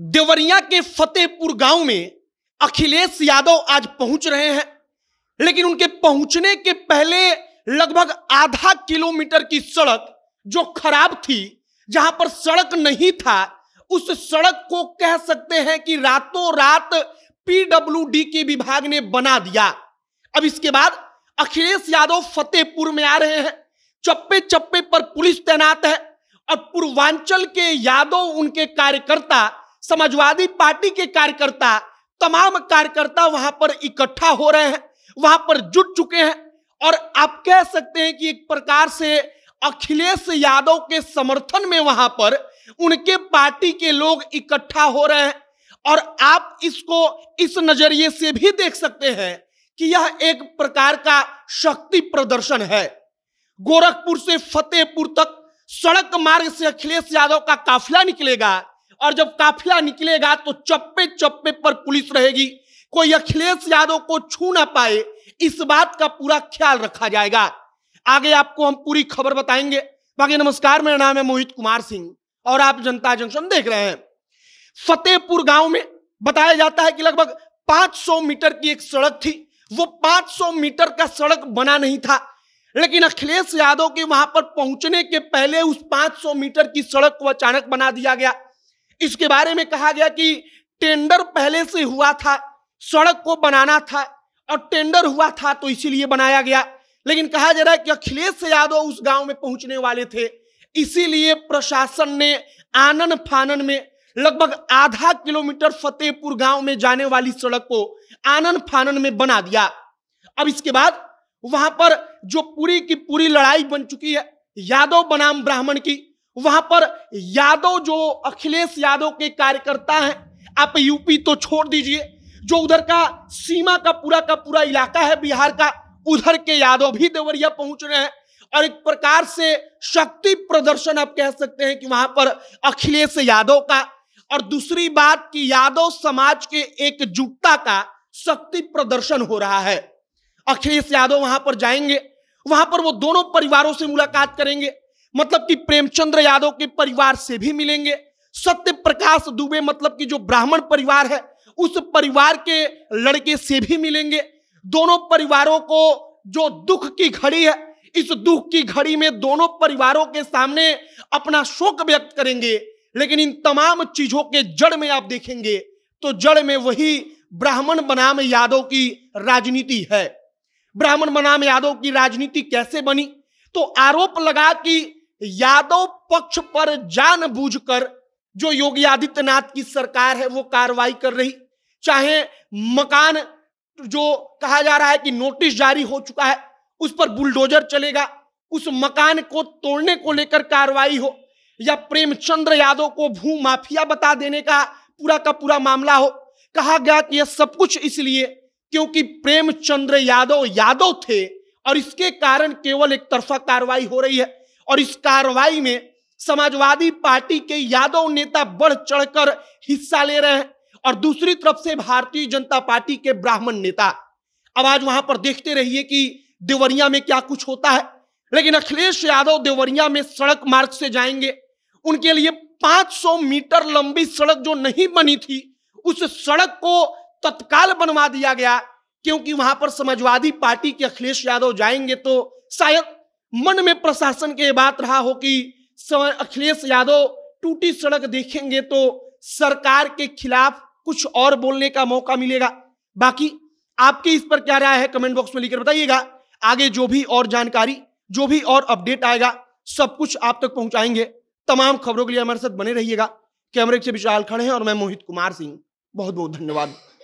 देवरिया के फतेहपुर गांव में अखिलेश यादव आज पहुंच रहे हैं लेकिन उनके पहुंचने के पहले लगभग आधा किलोमीटर की सड़क जो खराब थी जहां पर सड़क नहीं था उस सड़क को कह सकते हैं कि रातों रात पीडब्ल्यूडी के विभाग ने बना दिया अब इसके बाद अखिलेश यादव फतेहपुर में आ रहे हैं चप्पे चप्पे पर पुलिस तैनात है और पूर्वांचल के यादव उनके कार्यकर्ता समाजवादी पार्टी के कार्यकर्ता तमाम कार्यकर्ता वहां पर इकट्ठा हो रहे हैं वहां पर जुट चुके हैं और आप कह सकते हैं कि एक प्रकार से अखिलेश यादव के समर्थन में वहां पर उनके पार्टी के लोग इकट्ठा हो रहे हैं और आप इसको इस नजरिए से भी देख सकते हैं कि यह एक प्रकार का शक्ति प्रदर्शन है गोरखपुर से फतेहपुर तक सड़क मार्ग से अखिलेश यादव का काफिला निकलेगा और जब काफिला निकलेगा तो चप्पे चप्पे पर पुलिस रहेगी कोई अखिलेश यादव को छू ना पाए इस बात का पूरा ख्याल रखा जाएगा आगे आपको हम पूरी खबर बताएंगे बाकी नमस्कार मेरा नाम है मोहित कुमार सिंह और आप जनता जंक्शन देख रहे हैं फतेहपुर गांव में बताया जाता है कि लगभग 500 मीटर की एक सड़क थी वो 500 मीटर का सड़क बना नहीं था लेकिन अखिलेश यादव के वहां पर पहुंचने के पहले उस 500 मीटर की सड़क को अचानक बना दिया गया इसके बारे में कहा गया कि टेंडर पहले से हुआ था सड़क को बनाना था और टेंडर हुआ था तो इसीलिए बनाया गया लेकिन कहा जा रहा है कि अखिलेश यादव उस गांव में पहुंचने वाले थे इसीलिए प्रशासन ने आनन फानन में लगभग आधा किलोमीटर फतेहपुर गांव में जाने वाली सड़क को आनन फानन में बना दिया अब इसके बाद वहां पर जो पूरी की पूरी लड़ाई बन चुकी है यादव बनाम ब्राह्मण की वहां पर यादव जो अखिलेश यादव के कार्यकर्ता हैं आप यूपी तो छोड़ दीजिए जो उधर का सीमा का पूरा का पूरा इलाका है बिहार का उधर के यादव भी देवरिया पहुंच रहे हैं और एक प्रकार से शक्ति प्रदर्शन आप कह सकते हैं कि वहां पर अखिलेश यादव का और दूसरी बात कि यादव समाज के एकजुटता का शक्ति प्रदर्शन हो रहा है अखिलेश यादव वहां पर जाएंगे वहां पर वो दोनों परिवारों से मुलाकात करेंगे मतलब कि प्रेमचंद्र यादव के परिवार से भी मिलेंगे सत्य प्रकाश दुबे मतलब कि जो ब्राह्मण परिवार है उस परिवार के लड़के से भी मिलेंगे दोनों परिवारों को जो दुख की घड़ी है इस दुख की घड़ी में दोनों परिवारों के सामने अपना शोक व्यक्त करेंगे लेकिन इन तमाम चीजों के जड़ में आप देखेंगे तो जड़ में वही ब्राह्मण बनाम यादव की राजनीति है ब्राह्मण बनाम यादव की राजनीति कैसे बनी तो आरोप लगा कि यादव पक्ष पर जानबूझकर जो योगी आदित्यनाथ की सरकार है वो कार्रवाई कर रही चाहे मकान जो कहा जा रहा है कि नोटिस जारी हो चुका है उस पर बुलडोजर चलेगा उस मकान को तोड़ने को लेकर कार्रवाई हो या प्रेमचंद्र यादव को भू माफिया बता देने का पूरा का पूरा मामला हो कहा गया कि यह सब कुछ इसलिए क्योंकि प्रेमचंद्र यादव यादव थे और इसके कारण केवल एक तरफा कार्रवाई हो रही है और इस कार्रवाई में समाजवादी पार्टी के यादव नेता बढ़ चढ़कर हिस्सा ले रहे हैं और दूसरी तरफ से भारतीय जनता पार्टी के ब्राह्मण नेता अब आज वहां पर देखते रहिए कि देवरिया में क्या कुछ होता है लेकिन अखिलेश यादव देवरिया में सड़क मार्ग से जाएंगे उनके लिए 500 मीटर लंबी सड़क जो नहीं बनी थी उस सड़क को तत्काल बनवा दिया गया क्योंकि वहां पर समाजवादी पार्टी के अखिलेश यादव जाएंगे तो शायद मन में प्रशासन के बात रहा हो कि अखिलेश यादव टूटी सड़क देखेंगे तो सरकार के खिलाफ कुछ और बोलने का मौका मिलेगा बाकी आपकी इस पर क्या राय है कमेंट बॉक्स में लिखकर बताइएगा आगे जो भी और जानकारी जो भी और अपडेट आएगा सब कुछ आप तक पहुंचाएंगे तमाम खबरों के लिए हमारे साथ बने रहिएगा कैमरे से विशाल खड़े हैं और मैं मोहित कुमार सिंह बहुत बहुत धन्यवाद